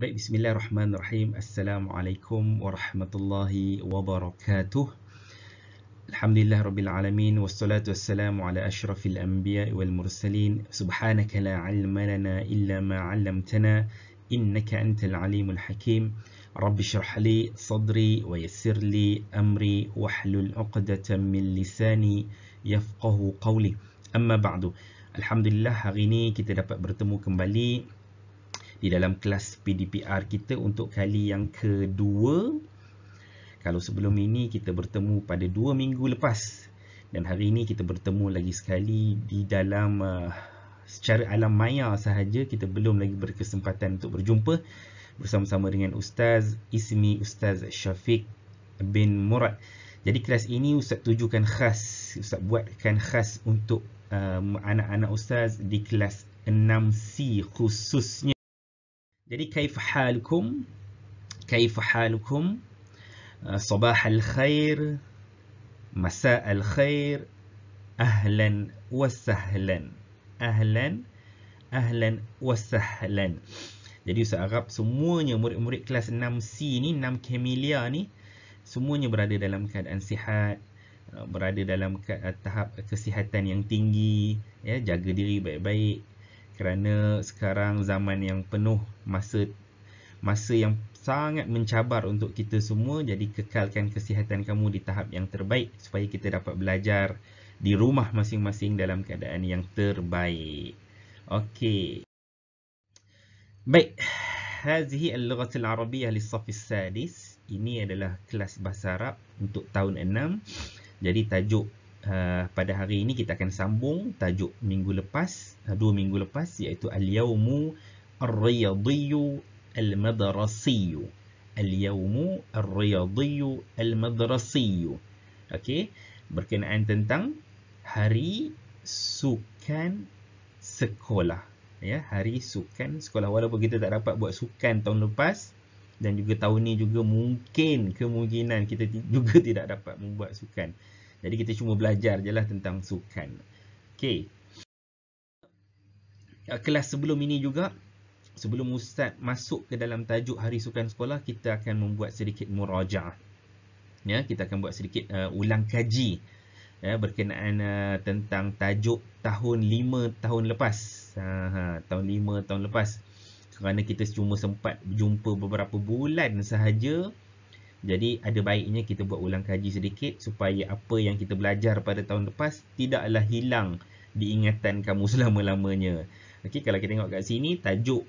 Baik, bismillahirrahmanirrahim. Assalamualaikum warahmatullahi wabarakatuh. Alhamdulillah rabbil alamin wassalatu wassalamu ala asyrafil anbiya wal mursalin. Subhanaka la ilma lana illa ma 'allamtana innaka antal alimul hakim. Rabbi shrah li sadri wa yassir li amri wahlul 'uqdatam min lisani yafqahu qawli. Amma ba'du. Alhamdulillah hari ini kita dapat bertemu kembali di dalam kelas PDPR kita untuk kali yang kedua. Kalau sebelum ini kita bertemu pada dua minggu lepas dan hari ini kita bertemu lagi sekali di dalam uh, secara alam maya sahaja kita belum lagi berkesempatan untuk berjumpa bersama-sama dengan Ustaz Ismi Ustaz Syafiq bin Murad. Jadi kelas ini Ustaz tujukan khas, Ustaz buatkan khas untuk um, anak-anak Ustaz di kelas 6C khususnya. Jadi kaif halukum? Kaif halukum? Ah, Sabah al-khair. Masa al-khair. Ahlan wa sahlan. Ahlan. Ahlan wa sahlan. Jadi Ustaz Arab semuanya murid-murid kelas 6C ni, 6 Kamelia ni semuanya berada dalam keadaan sihat, ah, berada dalam ke- tahap kesihatan yang tinggi, ya, jaga diri baik-baik, kerana sekarang zaman yang penuh masa masa yang sangat mencabar untuk kita semua jadi kekalkan kesihatan kamu di tahap yang terbaik supaya kita dapat belajar di rumah masing-masing dalam keadaan yang terbaik. Okey. Baik. Hazihi al-lughah al li lis sadis Ini adalah kelas bahasa Arab untuk tahun 6. Jadi tajuk Ah, pada hari ini kita akan sambung tajuk minggu lepas, uh, dua minggu lepas iaitu Al-Yawmu Al-Riyadiyu Al-Madrasiyu. Al-Yawmu Al-Riyadiyu Al-Madrasiyu. Okey, berkenaan tentang hari sukan sekolah. Ya, hari sukan sekolah. Walaupun kita tak dapat buat sukan tahun lepas, dan juga tahun ni juga mungkin kemungkinan kita juga tidak dapat membuat sukan. Jadi kita cuma belajar je lah tentang sukan. Okay. Ah, kelas sebelum ini juga, sebelum Ustaz masuk ke dalam tajuk Hari Sukan Sekolah, kita akan membuat sedikit muraja. Ya, kita akan buat sedikit uh, ulang kaji ya, berkenaan uh, tentang tajuk tahun lima tahun lepas. Aha, tahun lima tahun lepas. Kerana kita cuma sempat jumpa beberapa bulan sahaja, jadi ada baiknya kita buat ulang kaji sedikit supaya apa yang kita belajar pada tahun lepas tidaklah hilang diingatan kamu selama-lamanya. Okey kalau kita tengok kat sini tajuk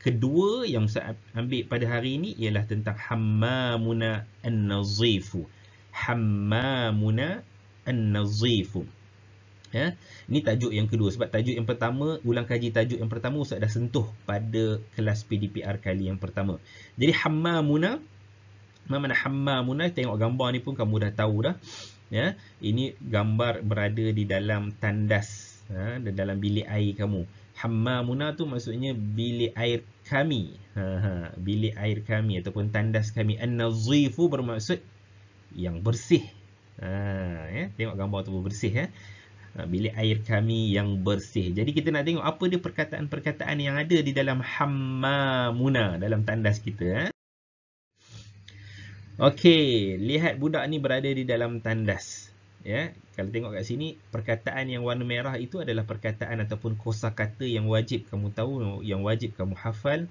kedua yang saya ambil pada hari ini ialah tentang hammamuna an-nazifu. Hammamuna an-nazifu. Ya. Ini tajuk yang kedua sebab tajuk yang pertama ulang kaji tajuk yang pertama Ustaz dah sentuh pada kelas PDPR kali yang pertama. Jadi hammamuna mana hammam ni tengok gambar ni pun kamu dah tahu dah ya ini gambar berada di dalam tandas ha di dalam bilik air kamu hammamuna tu maksudnya bilik air kami ha, ha bilik air kami ataupun tandas kami an-nazifu bermaksud yang bersih ha ya tengok gambar tu bersih ya ha, bilik air kami yang bersih. Jadi kita nak tengok apa dia perkataan-perkataan yang ada di dalam hammamuna dalam tandas kita eh. Okey, lihat budak ni berada di dalam tandas. Ya, kalau tengok kat sini, perkataan yang warna merah itu adalah perkataan ataupun kosakata yang wajib kamu tahu, yang wajib kamu hafal.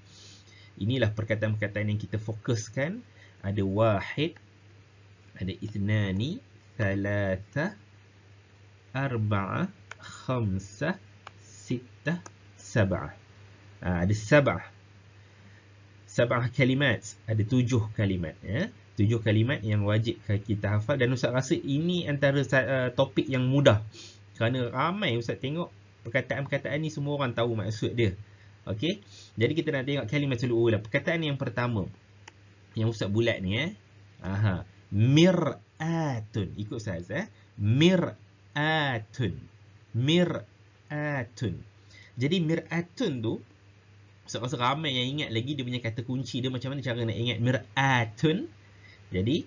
Inilah perkataan-perkataan yang kita fokuskan. Ada wahid, ada itnani, thalata, arba'a, khamsa, sitta, sab'a. Ah, ada sab'a. Sab'a kalimat. Ada tujuh kalimat. Ya tujuh kalimat yang wajib kita hafal dan Ustaz rasa ini antara eh, topik yang mudah kerana ramai Ustaz tengok perkataan-perkataan ni semua orang tahu maksud dia. Okey. Jadi kita nak tengok kalimat seluruh lah. Perkataan yang pertama yang Ustaz bulat ni eh. Aha. Mir'atun. Ikut saya, eh. Mir'atun. Mir'atun. Jadi mir'atun tu seorang ramai yang ingat lagi dia punya kata kunci dia macam mana cara nak ingat mir'atun. Jadi,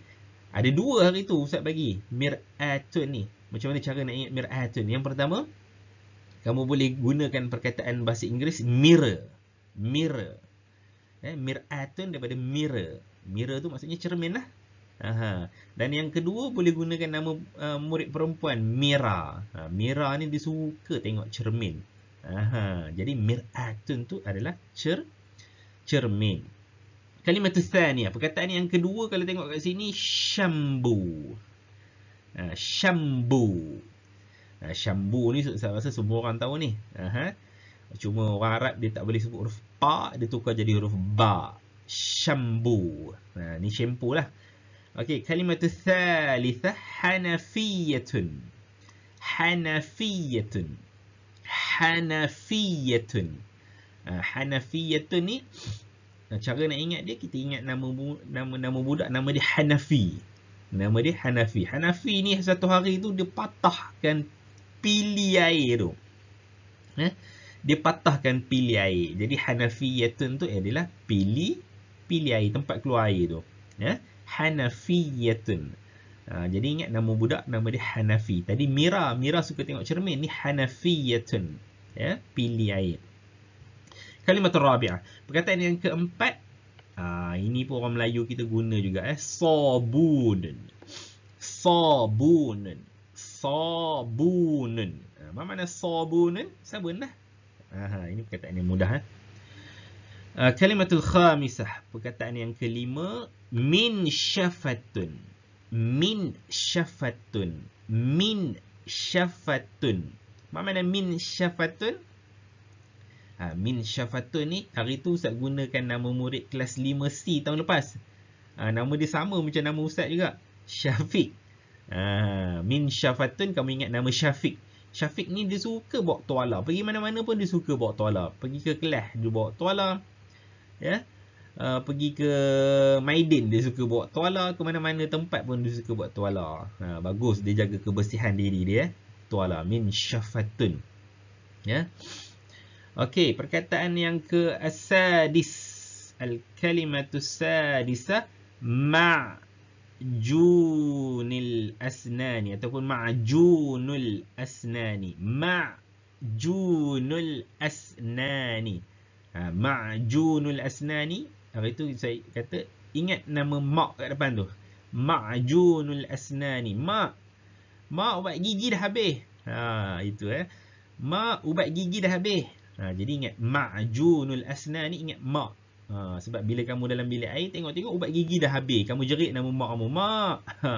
ada dua hari tu Ustaz bagi. Mir'atun ni. Macam mana cara nak ingat mir'atun? Yang pertama, kamu boleh gunakan perkataan bahasa Inggeris mirror. Mirror. Eh, mir'atun daripada mirror. Mirror tu maksudnya cermin lah. Aha. Dan yang kedua, boleh gunakan nama uh, murid perempuan, Mira. Ha, Mira ni dia suka tengok cermin. Aha. Jadi, mir'atun tu adalah cer cermin. Kalimah tu thaniya. Perkataan yang kedua kalau tengok kat sini, syambu. Ha, syambu. Ha, syambu ni saya rasa semua orang tahu ni. Aha. Cuma orang Arab dia tak boleh sebut huruf pa, dia tukar jadi huruf ba. Syambu. Ha, ni syampu lah. Okey, kalimah tu thalitha hanafiyatun. Hanafiyatun. Hanafiyatun. Ha, hanafiyatun ni Nah, cara nak ingat dia kita ingat nama nama nama budak nama dia Hanafi. Nama dia Hanafi. Hanafi ni satu hari tu dia patahkan pili air tu. Eh? Dia patahkan pili air. Jadi Hanafi yatun tu eh, adalah pili pili air tempat keluar air tu. Eh? Hanafi yatun. Uh, jadi ingat nama budak nama dia Hanafi. Tadi Mira, Mira suka tengok cermin ni Hanafi yatun. Ya, eh? pili air. Kalimat terabiah. Perkataan yang keempat. Uh, ini pun orang Melayu kita guna juga. Eh. Sobunen. Sobunen. Sobunen. Ah, apa uh, makna sobunen? Sabun lah. Uh, ini perkataan yang mudah. Eh. Uh, ah, kalimat khamisah. Perkataan yang kelima. Min syafatun. Min syafatun. Min syafatun. Apa makna Min syafatun. Ha, min Syafatun ni hari tu Ustaz gunakan nama murid kelas 5C tahun lepas. Ha, nama dia sama macam nama Ustaz juga. Syafiq. Ha, min Syafatun kamu ingat nama Syafiq. Syafiq ni dia suka bawa tuala. Pergi mana-mana pun dia suka bawa tuala. Pergi ke kelas dia bawa tuala. Ya. Uh, pergi ke Maidin dia suka bawa tuala. Ke mana-mana tempat pun dia suka bawa tuala. Ha, bagus dia jaga kebersihan diri dia. Tuala. Min Syafatun. Ya. Yeah. Okey, perkataan yang ke sadis. Al-kalimatus sadisa, ma'junil asnani ataupun ma'junul asnani. Ma'junul asnani. Ha, ma'junul asnani. Apa itu saya kata ingat nama mak kat depan tu. Ma'junul asnani. ma, ma ubat gigi dah habis. Ha, itu eh. ma ubat gigi dah habis. Ha, jadi ingat ma'junul asna ni ingat mak. Ha, sebab bila kamu dalam bilik air tengok-tengok ubat gigi dah habis. Kamu jerit nama mak kamu. Mak. Ha.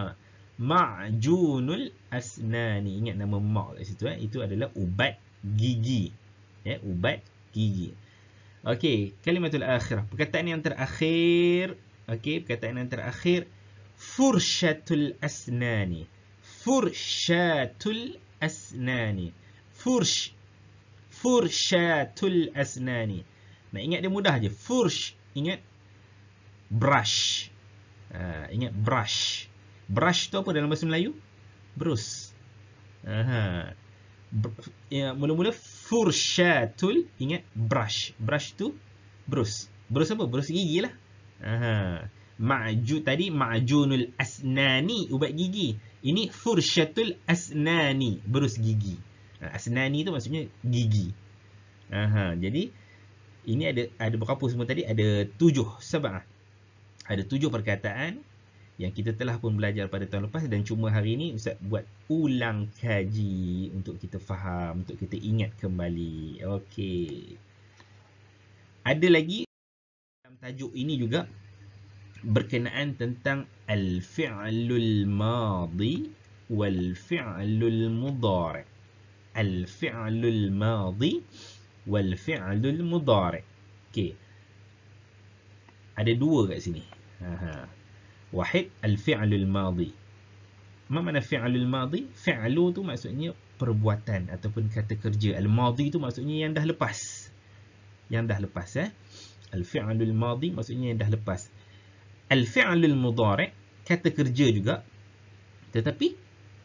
Ma'junul asna ni. Ingat nama mak kat situ. Eh. Itu adalah ubat gigi. Ya, eh, ubat gigi. Okey, kalimatul akhirah. Perkataan yang terakhir. Okey, perkataan yang terakhir. Furshatul asnani. Furshatul asnani. Furshatul Furshatul asnani. Nak ingat dia mudah je. Fursh. Ingat. Brush. Uh, ingat brush. Brush tu apa dalam bahasa Melayu? Brush. Aha. Ya, mula-mula furshatul ingat brush brush tu brush. Brush apa Brush gigi lah aha ma'ju tadi ma'junul asnani ubat gigi ini furshatul asnani brush gigi Asnani ah, tu maksudnya gigi. Aha, jadi ini ada ada berapa semua tadi? Ada tujuh sebab. Ada tujuh perkataan yang kita telah pun belajar pada tahun lepas dan cuma hari ini Ustaz buat ulang kaji untuk kita faham, untuk kita ingat kembali. Okey. Ada lagi dalam tajuk ini juga berkenaan tentang al-fi'lul madhi wal-fi'lul mudhari'. الفعل الماضي والفعل المضارع okay. ada dua kat sini Aha. wahid الفعل الماضي ما mana فعل الماضي فعل tu maksudnya perbuatan ataupun kata kerja الماضي tu maksudnya yang dah lepas yang dah lepas eh? الفعل الماضي maksudnya yang dah lepas الفعل المضارع kata kerja juga tetapi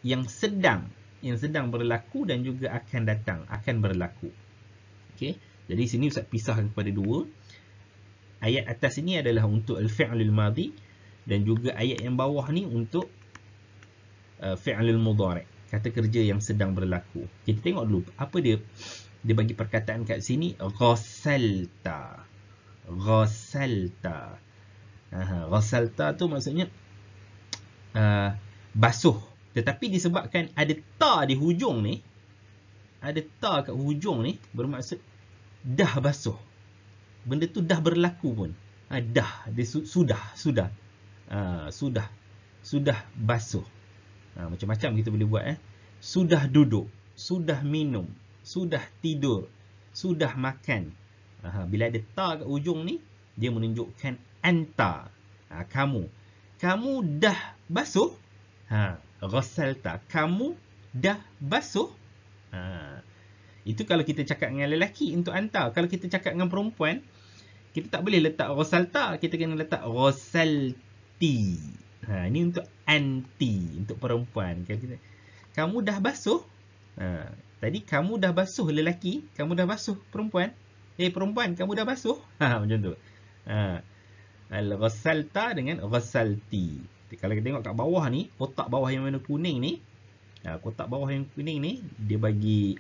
yang sedang yang sedang berlaku dan juga akan datang, akan berlaku. Okey. Jadi sini Ustaz pisahkan kepada dua. Ayat atas ini adalah untuk al-fi'lul madhi dan juga ayat yang bawah ni untuk uh, fi'lul mudhari', kata kerja yang sedang berlaku. Kita tengok dulu apa dia dia bagi perkataan kat sini ghasalta. Ghasalta. Aha, ghasalta tu maksudnya uh, basuh. Tetapi disebabkan ada ta di hujung ni, ada ta kat hujung ni, bermaksud dah basuh. Benda tu dah berlaku pun. Ha, dah, dia su- sudah, sudah. Ha, sudah, sudah basuh. Ha, macam-macam kita boleh buat eh. Sudah duduk, sudah minum, sudah tidur, sudah makan. Ha, bila ada ta kat hujung ni, dia menunjukkan anta. Ha, kamu. Kamu dah basuh? Haa. Ghasalta. Kamu dah basuh. Ha. Itu kalau kita cakap dengan lelaki untuk hantar. Kalau kita cakap dengan perempuan, kita tak boleh letak Ghasalta. Kita kena letak Ghasalti. Ha. Ini untuk anti. Untuk perempuan. Kamu dah basuh. Ha. Tadi kamu dah basuh lelaki. Kamu dah basuh perempuan. Eh perempuan, kamu dah basuh? Ha, macam tu. Ha. Al-ghasalta dengan ghasalti. Jadi, kalau kita tengok kat bawah ni, kotak bawah yang warna kuning ni, ya, kotak bawah yang kuning ni, dia bagi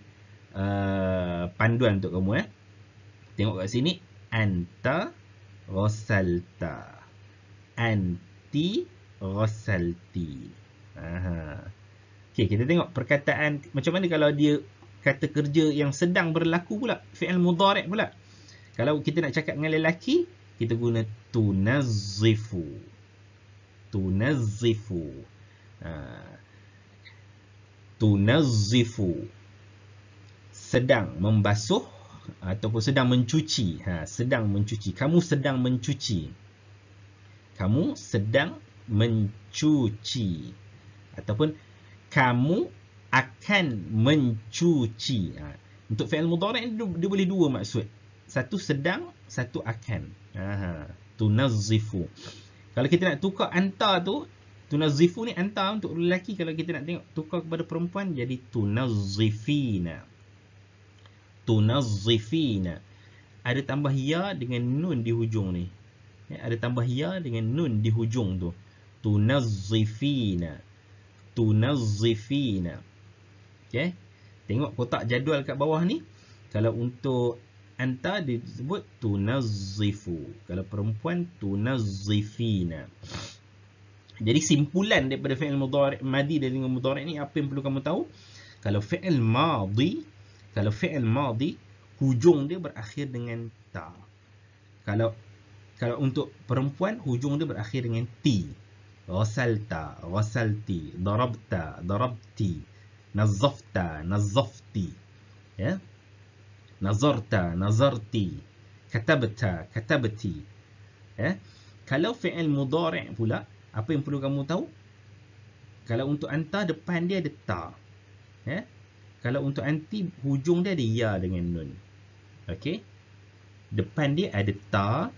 uh, panduan untuk kamu. Eh. Tengok kat sini, anta rosalta. Anti rosalti. Okey, kita tengok perkataan macam mana kalau dia kata kerja yang sedang berlaku pula, fi'al mudhari' pula. Kalau kita nak cakap dengan lelaki, kita guna tunazifu tunazifu ah. tunazifu sedang membasuh ataupun sedang mencuci ha, sedang mencuci kamu sedang mencuci kamu sedang mencuci ataupun kamu akan mencuci ha, untuk fi'il mudhari dia, dia boleh dua maksud satu sedang satu akan ha tunazifu kalau kita nak tukar anta tu, tunazifu ni anta untuk lelaki. Kalau kita nak tengok tukar kepada perempuan, jadi tunazifina. Tunazifina. Ada tambah ya dengan nun di hujung ni. Ya, ada tambah ya dengan nun di hujung tu. Tunazifina. Tunazifina. Okay. Tengok kotak jadual kat bawah ni. Kalau untuk anta disebut tunazifu kalau perempuan tunazifina jadi simpulan daripada fi'il mudhari madi dan dengan mudhari ni apa yang perlu kamu tahu kalau fi'il madi kalau fi'il madi hujung dia berakhir dengan ta kalau kalau untuk perempuan hujung dia berakhir dengan ti ghasalta ghasalti darabta darabti nazafta nazafti ya نظرت نظرتي كتبت كتبتي eh kalau fi'il mudhari' pula apa yang perlu kamu tahu kalau untuk anta depan dia ada ta eh kalau untuk anti hujung dia ada ya dengan nun okey depan dia ada ta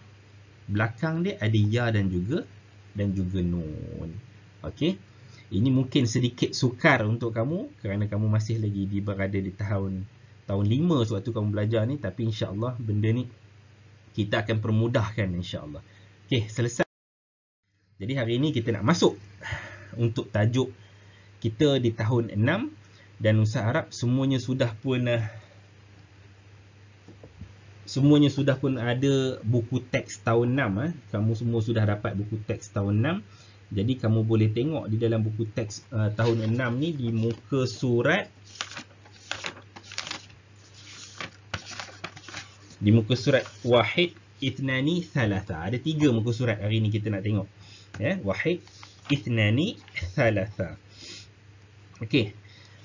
belakang dia ada ya dan juga dan juga nun okey ini mungkin sedikit sukar untuk kamu kerana kamu masih lagi di berada di tahun tahun 5 sewaktu kamu belajar ni tapi insya-Allah benda ni kita akan permudahkan insya-Allah. Okey, selesai. Jadi hari ini kita nak masuk untuk tajuk kita di tahun 6 dan Ustaz harap semuanya sudah pun eh, semuanya sudah pun ada buku teks tahun 6 eh. kamu semua sudah dapat buku teks tahun 6 jadi kamu boleh tengok di dalam buku teks uh, tahun 6 ni di muka surat Di muka surat Wahid Ithnani Thalatha. Ada tiga muka surat hari ni kita nak tengok. Ya, Wahid Ithnani Thalatha. Okey.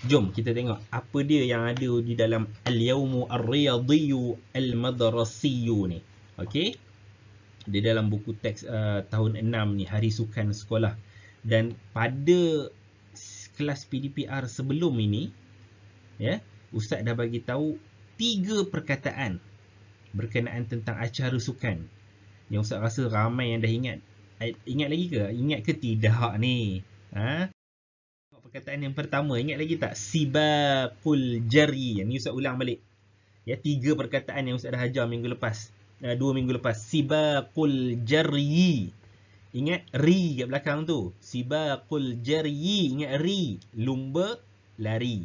Jom kita tengok apa dia yang ada di dalam Al-Yawmu Ar-Riyadiyu Al-Madrasiyu ni. Okey. Di dalam buku teks uh, tahun 6 ni, Hari Sukan Sekolah. Dan pada kelas PDPR sebelum ini, ya, Ustaz dah bagi tahu tiga perkataan berkenaan tentang acara sukan yang Ustaz rasa ramai yang dah ingat eh, ingat lagi ke? Ingat ke tidak ni? Ha? Perkataan yang pertama, ingat lagi tak? Sibabul jari. Yang ni Ustaz ulang balik. Ya, tiga perkataan yang Ustaz dah ajar minggu lepas. Uh, dua minggu lepas. Sibabul jari. Ingat ri kat belakang tu. Sibabul jari. Ingat ri. Lumba lari.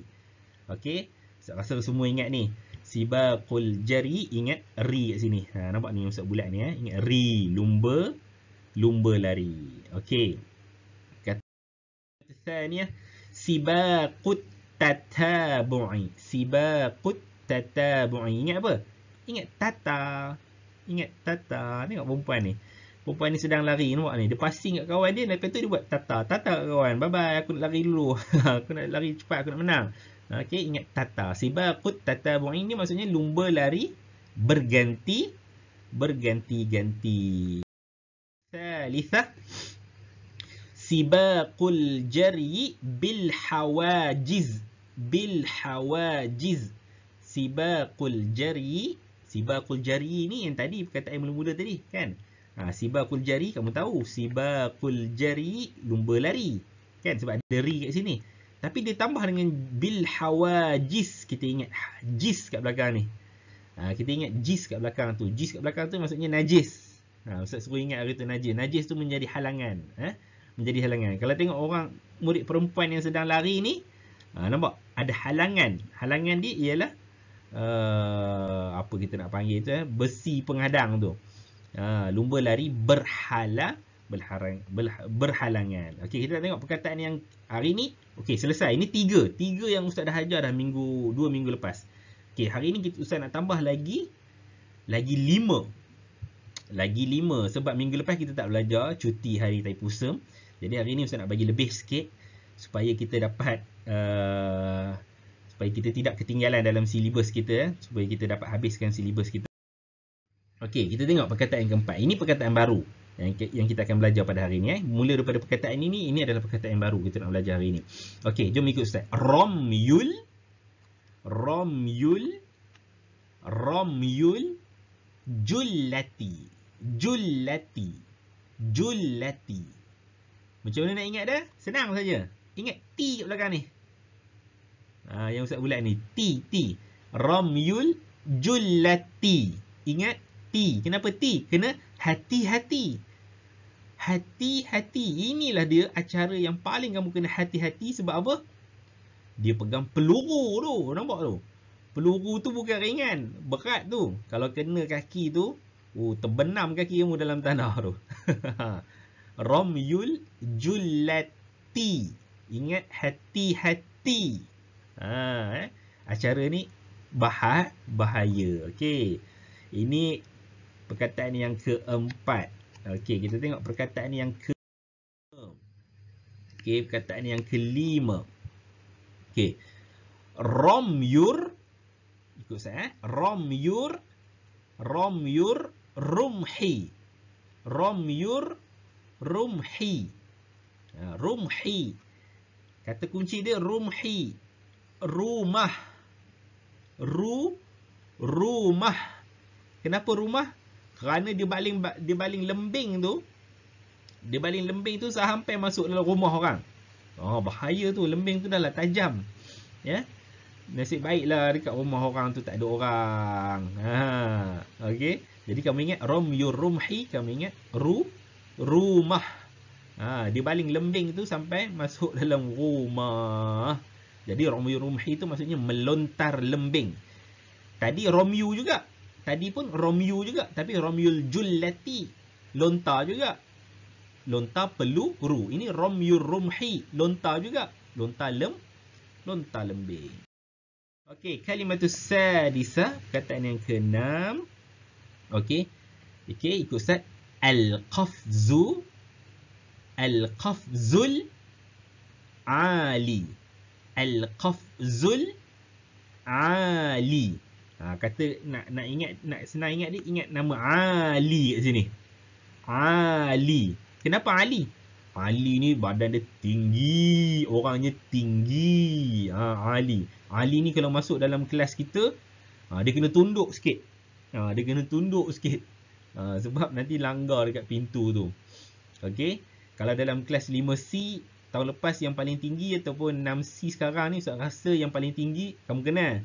Okey? Ustaz rasa semua ingat ni. Sibaqul jari ingat ri kat sini. Ha, nampak ni Ustaz bulat ni. Eh? Ingat ri, lumba, lumba lari. Okey. Kata tanya. Eh? Sibaqut tatabu'i. Sibaqut tatabu'i. Ingat apa? Ingat tata. Ingat tata. Tengok perempuan ni. Perempuan ni sedang lari nampak ni. Dia pasti kat kawan dia. Lepas tu dia buat tata. Tata kawan. Bye bye. Aku nak lari dulu. aku nak lari cepat. Aku nak menang. Okey, ingat tata. Sibakut tata bu'in ini maksudnya lumba lari berganti, berganti-ganti. Salisah. Sibakul jari bil hawajiz. Bil hawajiz. Sibakul jari. Sibakul jari ni yang tadi perkataan mula-mula tadi kan. Ha, sibakul jari kamu tahu. Sibakul jari lumba lari. Kan sebab ada ri kat sini. Tapi dia tambah dengan bil hawajis. Kita ingat jis kat belakang ni. Ha, kita ingat jis kat belakang tu. Jis kat belakang tu maksudnya najis. Ha, Ustaz suruh ingat hari tu najis. Najis tu menjadi halangan. Eh? Menjadi halangan. Kalau tengok orang murid perempuan yang sedang lari ni. Ha, nampak? Ada halangan. Halangan dia ialah. Uh, apa kita nak panggil tu eh? Besi penghadang tu. Ha, lumba lari berhalang berhalang, berhalangan. Okey, kita dah tengok perkataan yang hari ni. Okey, selesai. Ini tiga. Tiga yang Ustaz dah hajar dah minggu, dua minggu lepas. Okey, hari ni kita Ustaz nak tambah lagi. Lagi lima. Lagi lima. Sebab minggu lepas kita tak belajar cuti hari Pusam, Jadi hari ni Ustaz nak bagi lebih sikit. Supaya kita dapat... Uh, supaya kita tidak ketinggalan dalam silibus kita. Eh. Supaya kita dapat habiskan silibus kita. Okey, kita tengok perkataan yang keempat. Ini perkataan baru yang kita akan belajar pada hari ini eh. Mula daripada perkataan ini, ini adalah perkataan yang baru kita nak belajar hari ini. Okey, jom ikut Ustaz. Romyul. Romyul. Romyul. Jullati. Jullati. Jullati. Macam mana nak ingat dah? Senang saja. Ingat T kat belakang ni. Ha, yang Ustaz bulat ni. T, T. Romyul. Jullati. Ingat T. Kenapa T? Kena hati-hati hati-hati. Inilah dia acara yang paling kamu kena hati-hati sebab apa? Dia pegang peluru tu. Nampak tu? Peluru tu bukan ringan. Berat tu. Kalau kena kaki tu, oh, terbenam kaki kamu dalam tanah tu. Romyul Julati. Ingat hati-hati. Ha, eh? Acara ni bahaya. Okey. Ini perkataan yang keempat. Okey, kita tengok perkataan yang ke Okey, perkataan yang kelima. Okey. Romyur ikut saya eh. Romyur Romyur Rumhi. Romyur Rumhi. Ha, rumhi. Kata kunci dia Rumhi. Rumah. Ru Rumah. Kenapa rumah? Kerana dia baling dia baling lembing tu dia baling lembing tu sampai masuk dalam rumah orang. Oh bahaya tu lembing tu dah dahlah tajam. Ya. Yeah? Nasib baiklah dekat rumah orang tu tak ada orang. Ha. Okey. Jadi kamu ingat rom yur rumhi kamu ingat ru rumah. Ha dia baling lembing tu sampai masuk dalam rumah. Jadi rom yur rumhi tu maksudnya melontar lembing. Tadi Romyu juga Tadi pun Romeo juga. Tapi Romeul Julati. Lonta juga. Lonta perlu ru. Ini Romeul Rumhi. Lonta juga. Lonta lem. Lonta lembing. Okey. Kalimat tu sadisa. Ha? Kataan yang ke-6. Okey. Okey. Ikut set. Al-Qafzu. Al-Qafzul. Ali. Al-Qafzul. Ali. Al-Qafzul. Ha, kata nak nak ingat nak senang ingat ni ingat nama Ali kat sini. Ali. Kenapa Ali? Ali ni badan dia tinggi, orangnya tinggi. Ha, Ali. Ali ni kalau masuk dalam kelas kita, ha, dia kena tunduk sikit. Ha, dia kena tunduk sikit. Ha, sebab nanti langgar dekat pintu tu. Okey. Kalau dalam kelas 5C tahun lepas yang paling tinggi ataupun 6C sekarang ni Ustaz rasa yang paling tinggi kamu kenal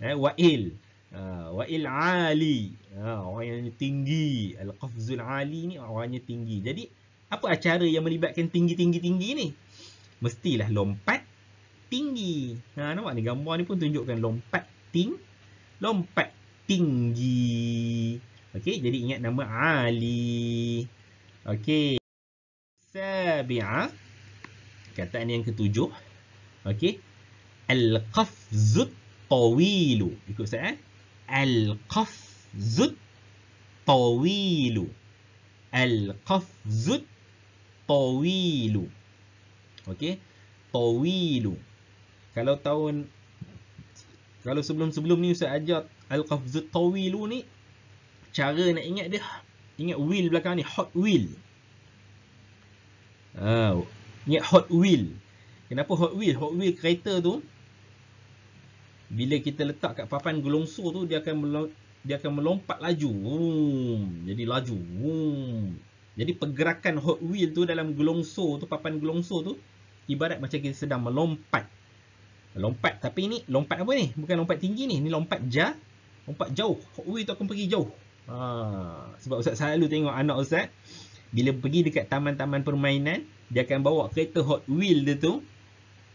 eh, wa'il uh, wa'il ali uh, orang yang tinggi al-qafzul ali ni orang yang tinggi jadi apa acara yang melibatkan tinggi-tinggi-tinggi ni mestilah lompat tinggi ha nampak ni gambar ni pun tunjukkan lompat ting lompat tinggi okey jadi ingat nama ali okey sabi'ah kataan yang ketujuh okey al-qafzut tawilu ikut saya al-qafzut tawilu al-qafzut tawilu okey tawilu kalau tahun kalau sebelum-sebelum ni ustaz ajar al-qafzut tawilu ni cara nak ingat dia ingat wheel belakang ni hot wheel ah uh, ingat hot wheel kenapa hot wheel hot wheel kereta tu bila kita letak kat papan gelongso tu dia akan dia akan melompat laju. Vroom. Jadi laju. Vroom. Jadi pergerakan hot wheel tu dalam gelongso tu papan gelongso tu ibarat macam kita sedang melompat. Melompat tapi ini lompat apa ni? Bukan lompat tinggi ni, ni lompat jauh. Lompat jauh. Hot wheel tu akan pergi jauh. Ha. sebab ustaz selalu tengok anak ustaz bila pergi dekat taman-taman permainan, dia akan bawa kereta Hot Wheel dia tu.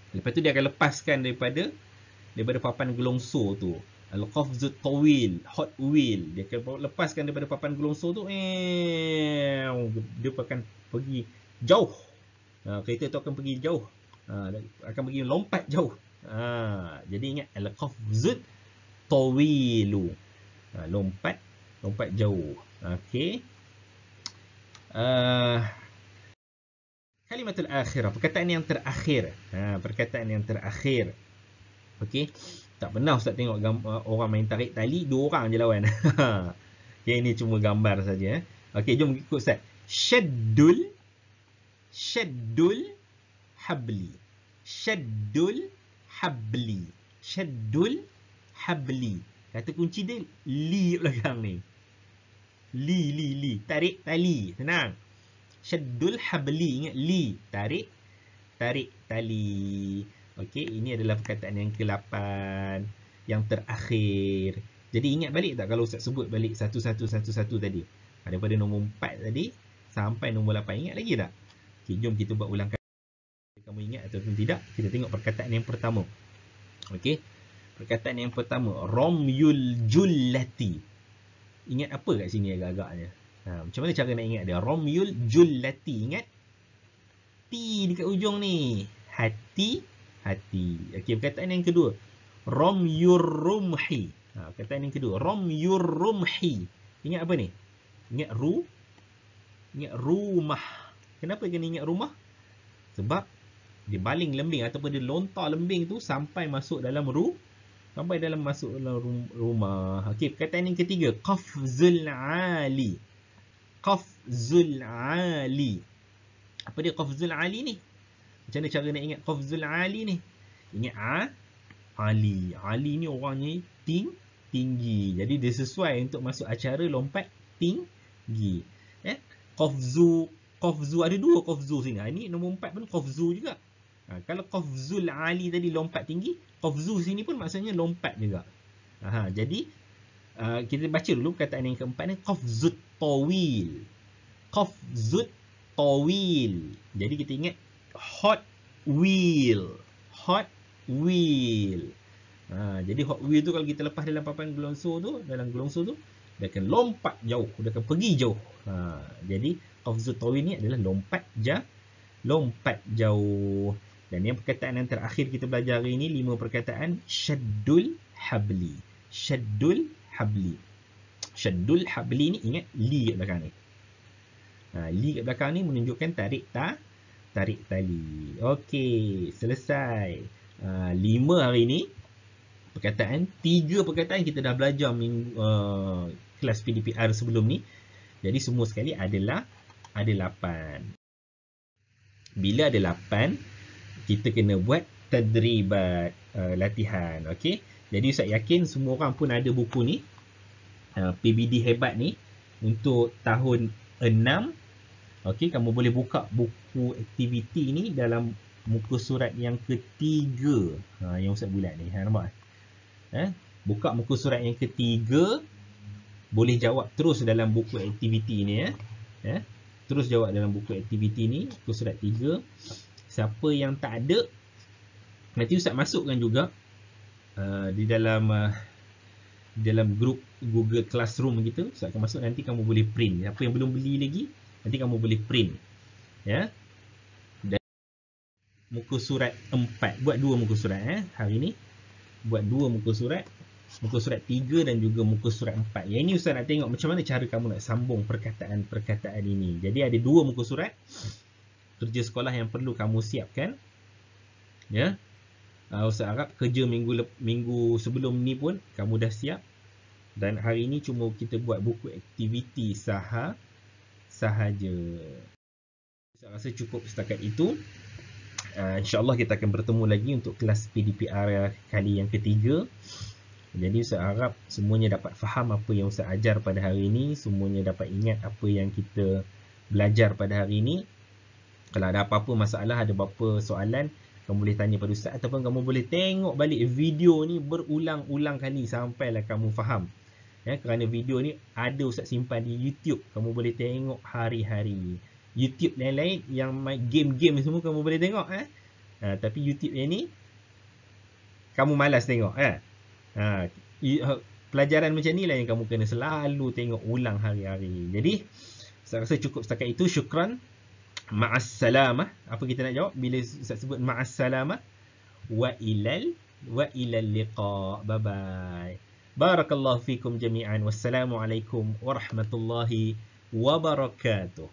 Lepas tu dia akan lepaskan daripada daripada papan gelongso tu Al-Qafzu Tawil, Hot Wheel Dia akan lepaskan daripada papan gelongso tu eh, Dia akan pergi jauh uh, Kereta tu akan pergi jauh uh, Akan pergi lompat jauh uh, Jadi ingat Al-Qafzu Tawilu uh, Lompat, lompat jauh Okay uh, ah, Kalimatul akhir, perkataan yang terakhir uh, Perkataan yang terakhir Okey. Tak pernah Ustaz tengok uh, orang main tarik tali, dua orang je lawan. Okey, ini cuma gambar saja. Eh. Okey, jom ikut Ustaz. Shaddul. Shaddul habli. Shaddul habli. Shaddul habli. Kata kunci dia, li belakang ni. Li, li, li. Tarik tali. Tenang. Shaddul habli. Ingat li. Tarik. Tarik tali. Okey, ini adalah perkataan yang ke-8 yang terakhir. Jadi ingat balik tak kalau ustaz sebut balik satu satu satu satu tadi. Daripada nombor 4 tadi sampai nombor 8 ingat lagi tak? Okey, jom kita buat ulangkan. Kamu ingat atau tidak? Kita tengok perkataan yang pertama. Okey. Perkataan yang pertama, Romyul Jullati. Ingat apa kat sini agak-agaknya? Ha, macam mana cara nak ingat dia? Romyul Jullati. Ingat? T dekat ujung ni. Hati hati. Okey, perkataan yang kedua. Romyur rumhi. Ha, perkataan yang kedua. Romyur rumhi. Ingat apa ni? Ingat ru. Ingat rumah. Kenapa kena ingat rumah? Sebab dia baling lembing ataupun dia lontar lembing tu sampai masuk dalam ru. Sampai dalam masuk dalam rum, rumah. Okey, perkataan yang ketiga. Qafzul ali. Qafzul ali. Apa dia Qafzul ali ni? Macam mana cara nak ingat Hafzul Ali ni? Ingat A ha? Ali. Ali ni orang ni ting tinggi. Jadi dia sesuai untuk masuk acara lompat tinggi. Eh? Qafzu, Qafzu ada dua Qafzu sini. ini ha, nombor empat pun Qafzu juga. Ha, kalau Qafzul Ali tadi lompat tinggi, Qafzu sini pun maksudnya lompat juga. Ha, jadi uh, kita baca dulu perkataan yang keempat ni Qafzut Tawil. Qafzut Tawil. Jadi kita ingat hot wheel hot wheel ha, jadi hot wheel tu kalau kita lepas dalam papan gelongsor tu dalam gelongsor tu dia akan lompat jauh dia akan pergi jauh ha, jadi qafzut tawil ni adalah lompat jauh lompat jauh dan yang perkataan yang terakhir kita belajar hari ini lima perkataan syaddul habli syaddul habli syaddul habli ni ingat li kat belakang ni ha, li kat belakang ni menunjukkan tarik ta tarik tali. Okey, selesai. Uh, lima hari ini perkataan, tiga perkataan kita dah belajar minggu, uh, ah, kelas PDPR sebelum ni. Jadi semua sekali adalah ada lapan. Bila ada lapan, kita kena buat terdribat uh, ah, latihan. Okey, jadi saya yakin semua orang pun ada buku ni. Uh, PBD hebat ni untuk tahun enam. Okey, kamu boleh buka buku aktiviti ni dalam muka surat yang ketiga. Ha, yang usah bulat ni. Ha, nampak? Eh, buka muka surat yang ketiga. Boleh jawab terus dalam buku aktiviti ni. Eh. eh terus jawab dalam buku aktiviti ni. Muka surat tiga. Siapa yang tak ada, nanti usap masukkan juga uh, di dalam uh, dalam grup Google Classroom kita. Usap akan masuk nanti kamu boleh print. Apa yang belum beli lagi, Nanti kamu boleh print. Ya. Dan muka surat 4. Buat dua muka surat eh hari ni. Buat dua muka surat. Muka surat 3 dan juga muka surat 4. Yang ini ustaz nak tengok macam mana cara kamu nak sambung perkataan-perkataan ini. Jadi ada dua muka surat kerja sekolah yang perlu kamu siapkan. Ya. Uh, ustaz harap kerja minggu lep, minggu sebelum ni pun kamu dah siap. Dan hari ini cuma kita buat buku aktiviti sahaja sahaja. Saya rasa cukup setakat itu. Uh, InsyaAllah kita akan bertemu lagi untuk kelas PDPR kali yang ketiga. Jadi saya harap semuanya dapat faham apa yang saya ajar pada hari ini. Semuanya dapat ingat apa yang kita belajar pada hari ini. Kalau ada apa-apa masalah, ada apa-apa soalan, kamu boleh tanya pada Ustaz ataupun kamu boleh tengok balik video ni berulang-ulang kali sampailah kamu faham ya, kerana video ni ada Ustaz simpan di YouTube. Kamu boleh tengok hari-hari. YouTube lain-lain yang main game-game semua kamu boleh tengok. Eh? Ha, tapi YouTube yang ni, kamu malas tengok. Eh? Ha, ha, pelajaran macam ni lah yang kamu kena selalu tengok ulang hari-hari. Jadi, saya rasa cukup setakat itu. Syukran. Ma'assalamah. Apa kita nak jawab? Bila Ustaz sebut ma'assalamah. Wa ilal wa liqa. Bye-bye. بارك الله فيكم جميعا والسلام عليكم ورحمة الله وبركاته